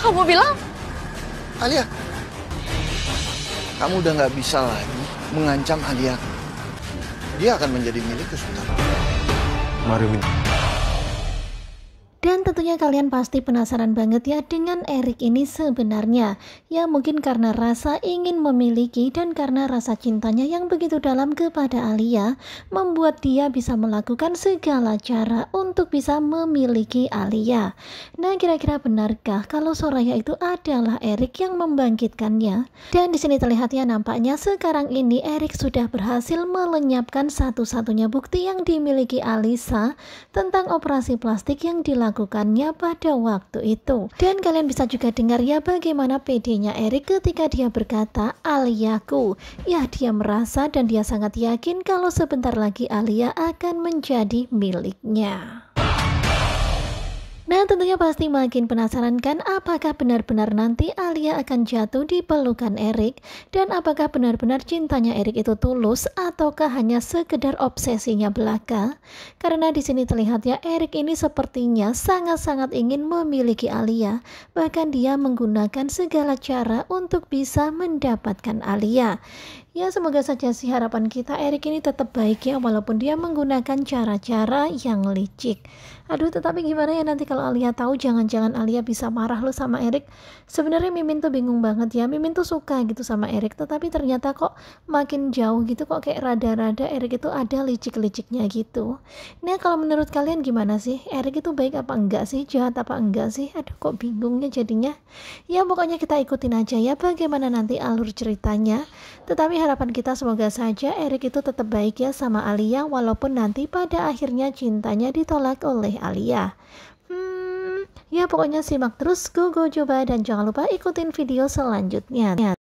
kamu bilang? Alia, kamu udah nggak bisa lagi mengancam Alia. Dia akan menjadi milikku sebentar. Mari minum. Tentunya kalian pasti penasaran banget ya dengan Erik ini sebenarnya. Ya mungkin karena rasa ingin memiliki dan karena rasa cintanya yang begitu dalam kepada Alia membuat dia bisa melakukan segala cara untuk bisa memiliki Alia. Nah kira-kira benarkah kalau Soraya itu adalah Erik yang membangkitkannya? Dan di sini terlihat ya nampaknya sekarang ini Erik sudah berhasil melenyapkan satu-satunya bukti yang dimiliki Alisa tentang operasi plastik yang dilakukan pada waktu itu. Dan kalian bisa juga dengar ya bagaimana PD-nya Eric ketika dia berkata Aliaku. Ya dia merasa dan dia sangat yakin kalau sebentar lagi Alia akan menjadi miliknya. Nah tentunya pasti makin penasaran kan apakah benar-benar nanti Alia akan jatuh di pelukan Erik dan apakah benar-benar cintanya Erik itu tulus ataukah hanya sekedar obsesinya belaka? Karena di sini terlihatnya Erik ini sepertinya sangat-sangat ingin memiliki Alia, bahkan dia menggunakan segala cara untuk bisa mendapatkan Alia. Ya semoga saja sih harapan kita Erik ini tetap baik ya walaupun dia menggunakan cara-cara yang licik. Aduh tetapi gimana ya nanti kalau Alia tahu jangan-jangan Alia bisa marah lo sama Erik. Sebenarnya Mimin tuh bingung banget ya. Mimin tuh suka gitu sama Erik tetapi ternyata kok makin jauh gitu kok kayak rada-rada Erik itu ada licik-liciknya gitu. Nah kalau menurut kalian gimana sih? Erik itu baik apa enggak sih? Jahat apa enggak sih? Aduh kok bingungnya jadinya. Ya pokoknya kita ikutin aja ya bagaimana nanti alur ceritanya. Tetapi harapan kita semoga saja Erik itu tetap baik ya sama Alia walaupun nanti pada akhirnya cintanya ditolak oleh Alia. Hmm, ya pokoknya simak terus Gogo Coba dan jangan lupa ikutin video selanjutnya.